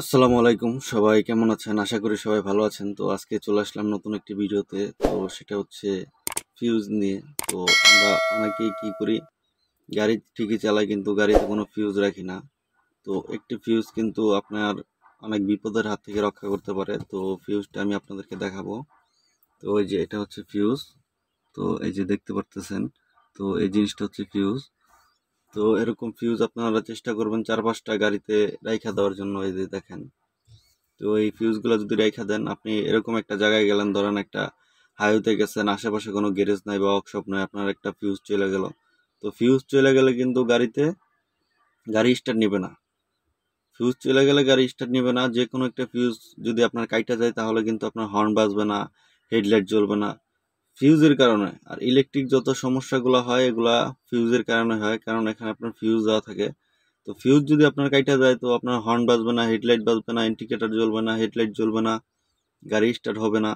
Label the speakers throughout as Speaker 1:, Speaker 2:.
Speaker 1: আসসালামু আলাইকুম সবাই কেমন আছেন আশা করি সবাই ভালো আছেন তো আজকে চলে আসলাম নতুন একটি ভিডিওতে তো সেটা হচ্ছে ফিউজ নিয়ে তো আমরা অনেকেই কি করি গাড়ি ঠিকই চালাই কিন্তু গাড়িতে কোনো ফিউজ রাখি না তো একটি ফিউজ কিন্তু আপনার অনেক বিপদের হাত থেকে রক্ষা করতে পারে তো ফিউজটা আমি আপনাদেরকে দেখাবো তো এই যে এটা হচ্ছে ফিউজ তো এই যে দেখতে পারতেছেন তো এই জিনিসটা হচ্ছে ফিউজ তো এরকম ফিউজ আপনারা চেষ্টা করবেন চার পাঁচটা গাড়িতে রাইখা দেওয়ার জন্য এই যে দেখেন তো এই ফিউজগুলো যদি রাইখা দেন আপনি এরকম একটা জায়গায় গেলেন ধরেন একটা হাইওয়েতে গেছেন আশেপাশে কোনো গ্যারেজ নাই বা ওয়ার্কশপ নাই আপনার একটা ফিউজ চলে গেল তো ফিউজ চলে গেলে কিন্তু গাড়িতে গাড়ি স্টার্ট নেবে না ফিউজ চলে গেলে গাড়ি স্টার্ট নেবে না যে কোনো একটা ফিউজ যদি আপনার কাইটা যায় তাহলে কিন্তু আপনার হর্ন বাজবে না হেডলাইট জ্বলবে না ফিউজের কারণে আর ইলেকট্রিক যত সমস্যাগুলো হয় এগুলা ফিউজের কারণে হয় কারণ এখানে আপনার ফিউজ দেওয়া থাকে তো ফিউজ যদি আপনার কাইটা যায় তো আপনার হর্ন বাজবে না হেডলাইট বাজবে না ইন্ডিকেটার জ্বলবে না হেডলাইট জ্বলবে না গাড়ি স্টার্ট হবে না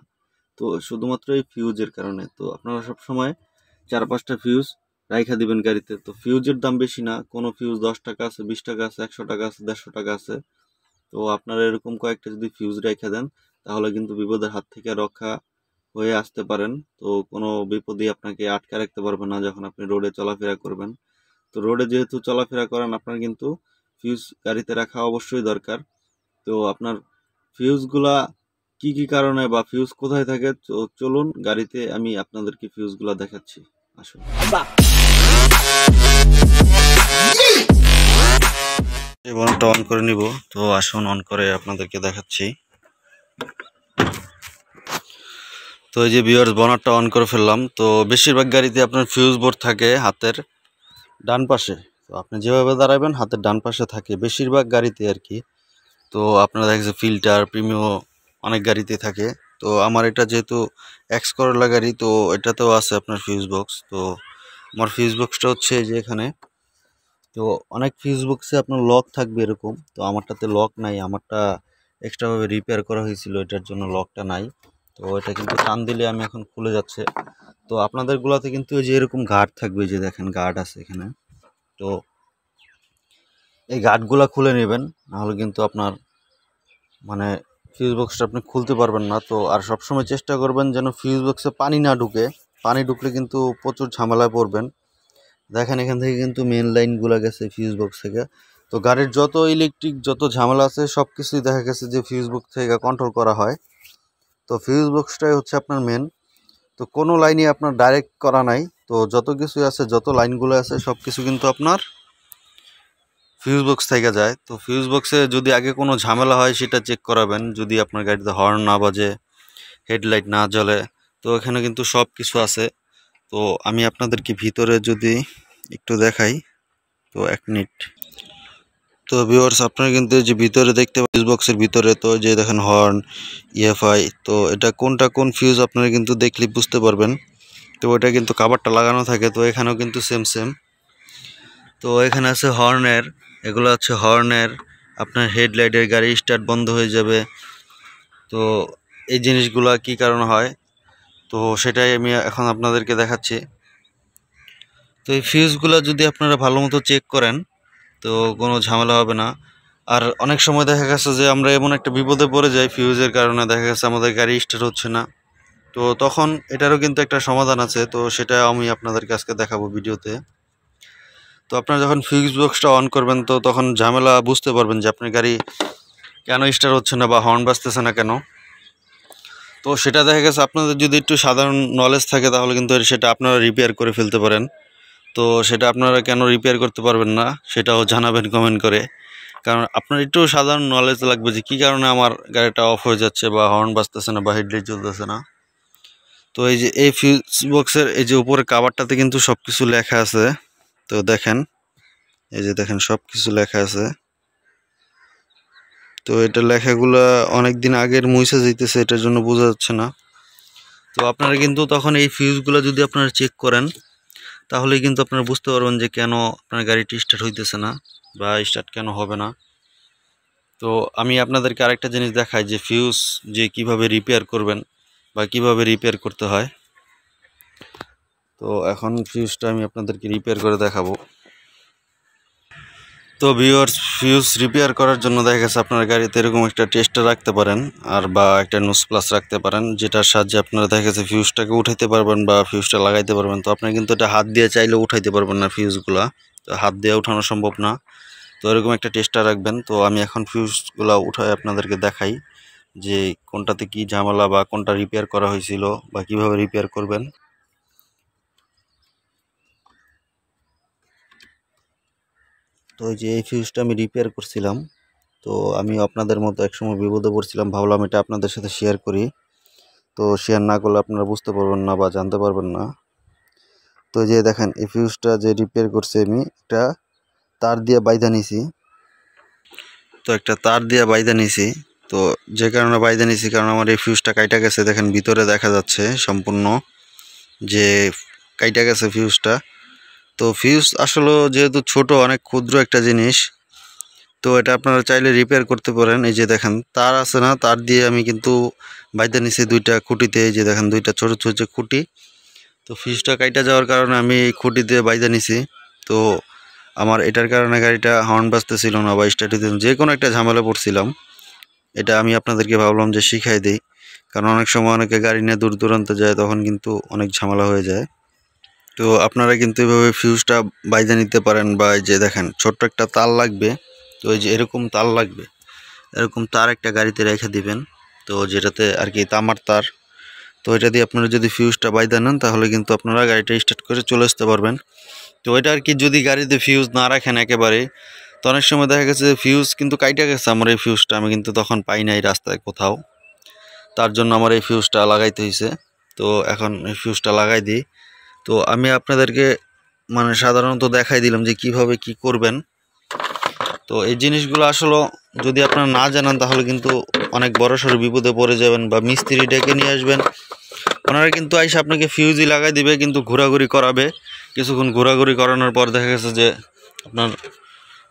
Speaker 1: তো শুধুমাত্র এই ফিউজের কারণে তো আপনারা সব সময় চার পাঁচটা ফিউজ রাইখা দিবেন গাড়িতে তো ফিউজের দাম বেশি না কোনো ফিউজ দশ টাকা আছে বিশ টাকা আছে একশো টাকা আছে দেড়শো টাকা আছে তো আপনারা এরকম কয়েকটা যদি ফিউজ রেখে দেন তাহলে কিন্তু বিপদের হাত থেকে রক্ষা হয়ে আসতে পারেন তো কোনো বিপদই আপনাকে আটকে রাখতে পারবে না যখন আপনি রোডে চলাফেরা করবেন তো রোডে যেহেতু চলাফেরা করেন আপনার কিন্তু ফিউজ গাড়িতে রাখা অবশ্যই দরকার তো আপনার ফিউজগুলা কি কি কারণে বা ফিউজ কোথায় থাকে তো চলুন গাড়িতে আমি আপনাদেরকে ফিউজগুলা দেখাচ্ছি আসুন এবার অন করে নিব তো আসুন অন করে আপনাদেরকে দেখাচ্ছি তো এই যে বিয়ার্স বনারটা অন করে ফেললাম তো বেশিরভাগ গাড়িতে আপনার ফিউজ বোর্ড থাকে হাতের ডান পাশে তো আপনি যেভাবে দাঁড়াবেন হাতের ডান পাশে থাকে বেশিরভাগ গাড়িতে আর কি তো আপনারা দেখছে ফিল্টার প্রিমিও অনেক গাড়িতে থাকে তো আমার এটা যেহেতু এক্স করলা গাড়ি তো এটাতেও আছে আপনার ফিউজ বক্স তো আমার ফিউজ বক্সটা হচ্ছে যে এখানে তো অনেক ফিউজ বক্সে আপনার লক থাকবে এরকম তো আমারটাতে লক নাই আমারটা এক্সট্রাভাবে রিপেয়ার করা হয়েছিল এটার জন্য লকটা নাই তো এটা কিন্তু টান দিলে আমি এখন খুলে যাচ্ছে তো আপনাদেরগুলোতে কিন্তু যে এরকম গার্ড থাকবে যে দেখেন গার্ড আছে এখানে তো এই গার্ডগুলো খুলে নেবেন নাহলে কিন্তু আপনার মানে ফিউজ বক্সটা আপনি খুলতে পারবেন না তো আর সবসময় চেষ্টা করবেন যেন ফিউজ বক্সে পানি না ঢুকে পানি ঢুকলে কিন্তু প্রচুর ঝামেলায় পড়বেন দেখেন এখান থেকে কিন্তু মেন লাইনগুলো গেছে ফিউজ বক্স থেকে তো গাড়ির যত ইলেকট্রিক যত ঝামেলা আছে সব কিছুই দেখা গেছে যে ফিউজ বক্স থেকে কন্ট্রোল করা হয় তো ফিউজ বক্সটাই হচ্ছে আপনার মেন তো কোনো লাইনই আপনার ডাইরেক্ট করা নাই তো যত কিছু আছে যত লাইনগুলো আছে সব কিছু কিন্তু আপনার ফিউজ বক্স থেকে যায় তো ফিউজ বক্সে যদি আগে কোনো ঝামেলা হয় সেটা চেক করাবেন যদি আপনার গাড়িতে হর্ন না বাজে হেডলাইট না জ্বলে তো এখানে কিন্তু সব কিছু আছে তো আমি আপনাদেরকে ভিতরে যদি একটু দেখাই তো এক মিনিট তো ভিওয়ার্স আপনারা কিন্তু যে ভিতরে দেখতে ফিউজ বক্সের ভিতরে তো যে দেখেন হর্ন ইএফআই e তো এটা কোনটা কোন ফিউজ আপনারা কিন্তু দেখলে বুঝতে পারবেন তো ওটা কিন্তু কাভারটা লাগানো থাকে তো এখানেও কিন্তু সেম সেম তো এখানে আছে হর্নের এগুলো আছে হর্নের আপনার হেডলাইটের গাড়ি স্টার্ট বন্ধ হয়ে যাবে তো এই জিনিসগুলো কি কারণ হয় তো সেটাই আমি এখন আপনাদেরকে দেখাচ্ছি তো এই ফিউজগুলো যদি আপনারা ভালো মতো চেক করেন তো কোনো ঝামেলা হবে না আর অনেক সময় দেখা গেছে যে আমরা এমন একটা বিপদে পড়ে যাই ফিউজের কারণে দেখা গেছে আমাদের গাড়ি স্টার্ট হচ্ছে না তো তখন এটারও কিন্তু একটা সমাধান আছে তো সেটা আমি আপনাদেরকে আজকে দেখাবো ভিডিওতে তো আপনারা যখন ফিউজ বক্সটা অন করবেন তো তখন ঝামেলা বুঝতে পারবেন যে আপনার গাড়ি কেন স্টার্ট হচ্ছে না বা হর্ন বাজতেছে না কেন তো সেটা দেখা গেছে আপনাদের যদি একটু সাধারণ নলেজ থাকে তাহলে কিন্তু সেটা আপনারা রিপেয়ার করে ফেলতে পারেন তো সেটা আপনারা কেন রিপেয়ার করতে পারবেন না সেটাও জানাবেন কমেন্ট করে কারণ আপনার একটু সাধারণ নলেজ লাগবে যে কী কারণে আমার গাড়িটা অফ হয়ে যাচ্ছে বা হর্ন বাঁচতেছে না বা হেডলাইট চলতেছে না তো এই যে এই ফিউজ বক্সের এই যে উপরে কাভারটাতে কিন্তু সব কিছু লেখা আছে তো দেখেন এই যে দেখেন সব কিছু লেখা আছে তো এটা লেখাগুলা অনেক দিন আগের মুইসা যেতেছে এটার জন্য বোঝা যাচ্ছে না তো আপনারা কিন্তু তখন এই ফিউজগুলো যদি আপনারা চেক করেন তাহলেই কিন্তু আপনারা বুঝতে পারবেন যে কেন আপনার গাড়িটি স্টার্ট হইতেছে না বা স্টার্ট কেন হবে না তো আমি আপনাদেরকে আরেকটা জিনিস দেখাই যে ফিউজ যে কিভাবে রিপেয়ার করবেন বা কিভাবে রিপেয়ার করতে হয় তো এখন ফিউজটা আমি আপনাদেরকে রিপেয়ার করে দেখাবো তো ভিওর ফিউজ রিপেয়ার করার জন্য দেখা গেছে আপনার গাড়িতে এরকম একটা টেস্টার রাখতে পারেন আর বা একটা নোস প্লাস রাখতে পারেন যেটার সাহায্যে আপনারা দেখা গেছে ফিউজটাকে উঠাইতে পারবেন বা ফিউজটা লাগাইতে পারবেন তো আপনি কিন্তু এটা হাত দিয়ে চাইলে উঠাইতে পারবেন না ফিউজগুলা তো হাত দিয়ে উঠানো সম্ভব না তো এরকম একটা টেস্টার রাখবেন তো আমি এখন ফিউজগুলো উঠাই আপনাদেরকে দেখাই যে কোনটাতে কি ঝামেলা বা কোনটা রিপেয়ার করা হয়েছিল বা কিভাবে রিপেয়ার করবেন তো যে এই ফিউজটা আমি রিপেয়ার করছিলাম তো আমি আপনাদের মতো একসময় বিপদে পড়ছিলাম ভাবলাম এটা আপনাদের সাথে শেয়ার করি তো শেয়ার না করলে আপনারা বুঝতে পারবেন না বা জানতে পারবেন না তো যে দেখেন এই ফিউজটা যে রিপেয়ার করছে আমি একটা তার দিয়ে বাইধা নিছি তো একটা তার দিয়ে বাইধা নিছি তো যে কারণে বাইধা নিছি কারণ আমার এই ফিউজটা কাইটা গেছে দেখেন ভিতরে দেখা যাচ্ছে সম্পূর্ণ যে কাইটা গেছে ফিউজটা তো ফিউজ আসলে যেহেতু ছোট অনেক ক্ষুদ্র একটা জিনিস তো এটা আপনারা চাইলে রিপেয়ার করতে পারেন এই যে দেখেন তার আছে না তার দিয়ে আমি কিন্তু বাইতে নিচে দুইটা খুঁটিতে এই যে দেখেন দুইটা ছোট ছোট যে খুঁটি তো ফিউজটা কাইটা যাওয়ার কারণে আমি খুঁটিতে বাইতে নিছি তো আমার এটার কারণে গাড়িটা হর্ন ছিল না বা স্টার্টিতে যে কোনো একটা ঝামেলা পড়ছিলাম এটা আমি আপনাদেরকে ভাবলাম যে শিখাই দিই কারণ অনেক সময় অনেকে গাড়ি নিয়ে দূর দূরান্তে যায় তখন কিন্তু অনেক ঝামেলা হয়ে যায় তো আপনারা কিন্তু এভাবে ফিউজটা বাইজে নিতে পারেন বা যে দেখেন ছোট্ট একটা তার লাগবে তো এই যে এরকম তার লাগবে এরকম তার একটা গাড়িতে রেখে দিবেন তো যেটাতে আর কি তামার তার তো এটা দিয়ে আপনারা যদি ফিউজটা বাইদা নেন তাহলে কিন্তু আপনারা গাড়িটা স্টার্ট করে চলে আসতে পারবেন তো এটা আর কি যদি গাড়িতে ফিউজ না রাখেন একেবারে তো অনেক সময় দেখা গেছে যে ফিউজ কিন্তু কাইটা গেছে আমার এই ফিউজটা আমি কিন্তু তখন পাই নাই রাস্তায় কোথাও তার জন্য আমার এই ফিউজটা লাগাইতে হয়েছে তো এখন এই ফিউজটা লাগাই দিই তো আমি আপনাদেরকে মানে সাধারণত দেখাই দিলাম যে কিভাবে কি করবেন তো এই জিনিসগুলো আসলে যদি আপনারা না জানান তাহলে কিন্তু অনেক বড়সড় বিপদে পড়ে যাবেন বা মিস্ত্রি ডেকে নিয়ে আসবেন ওনারা কিন্তু আইসে আপনাকে ফিউজি লাগাই দিবে কিন্তু ঘোরাঘুরি করাবে কিছুক্ষণ ঘোরাঘুরি করানোর পর দেখা গেছে যে আপনার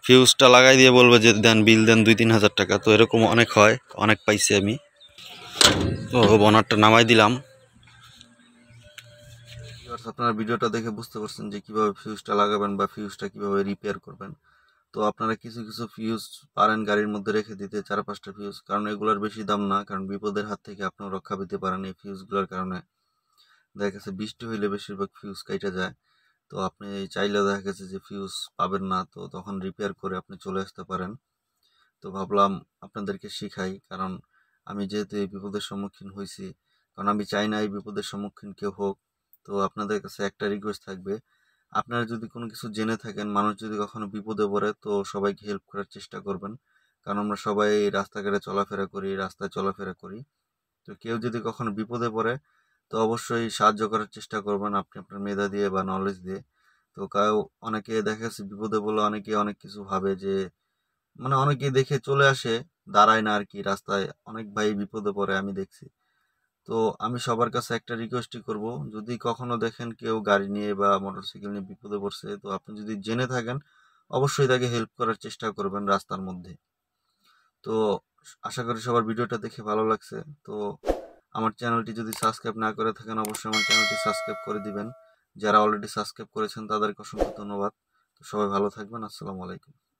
Speaker 1: ফিউজটা লাগাই দিয়ে বলবে যে দেন বিল দেন দুই তিন হাজার টাকা তো এরকম অনেক হয় অনেক পাইছি আমি তো বোনারটা নামাই দিলাম ভিউয়ার্স আচ্ছা, আপনারা ভিডিওটা দেখে বুঝতে পারছেন যে কীভাবে ফিউজটা লাগাবেন বা ফিউজটা কীভাবে রিপেয়ার করবেন তো আপনারা কিছু কিছু ফিউজ পারেন গাড়ির মধ্যে রেখে দিতে চার পাঁচটা ফিউজ কারণ এগুলোর বেশি দাম না কারণ বিপদের হাত থেকে আপনারা রক্ষা পেতে পারেন এই ফিউজগুলোর কারণে দেখা গেছে বৃষ্টি হইলে বেশিরভাগ ফিউজ কেটে যায় তো আপনি চাইলে দেখা গেছে যে ফিউজ পাবেন না তো তখন রিপেয়ার করে আপনি চলে আসতে পারেন তো ভাবলাম আপনাদেরকে শিখাই কারণ আমি যেহেতু এই বিপদের সম্মুখীন হয়েছি কারণ আমি চাই না এই বিপদের সম্মুখীন কেউ হোক তো আপনাদের কাছে একটা রিকোয়েস্ট থাকবে আপনারা যদি কোনো কিছু জেনে থাকেন মানুষ যদি কখনো বিপদে পড়ে তো সবাইকে হেল্প করার চেষ্টা করবেন কারণ আমরা সবাই রাস্তাঘাটে চলাফেরা করি রাস্তায় চলাফেরা করি তো কেউ যদি কখনো বিপদে পড়ে তো অবশ্যই সাহায্য করার চেষ্টা করবেন আপনি আপনার মেধা দিয়ে বা নলেজ দিয়ে তো কেউ অনেকে দেখা যাচ্ছে বিপদে বলে অনেকে অনেক কিছু ভাবে যে মানে অনেকে দেখে চলে আসে দাঁড়ায় না আর কি রাস্তায় অনেক ভাই বিপদে পড়ে আমি দেখছি তো আমি সবার কাছে একটা রিকোয়েস্টই করব যদি কখনো দেখেন কেউ গাড়ি নিয়ে বা মোটরসাইকেল নিয়ে বিপদে পড়ছে তো আপনি যদি জেনে থাকেন অবশ্যই তাকে হেল্প করার চেষ্টা করবেন রাস্তার মধ্যে তো আশা করি সবার ভিডিওটা দেখে ভালো লাগছে তো আমার চ্যানেলটি যদি সাবস্ক্রাইব না করে থাকেন অবশ্যই আমার চ্যানেলটি সাবস্ক্রাইব করে দিবেন যারা অলরেডি সাবস্ক্রাইব করেছেন তাদেরকে অসংখ্য ধন্যবাদ তো সবাই ভালো থাকবেন আসসালামু আলাইকুম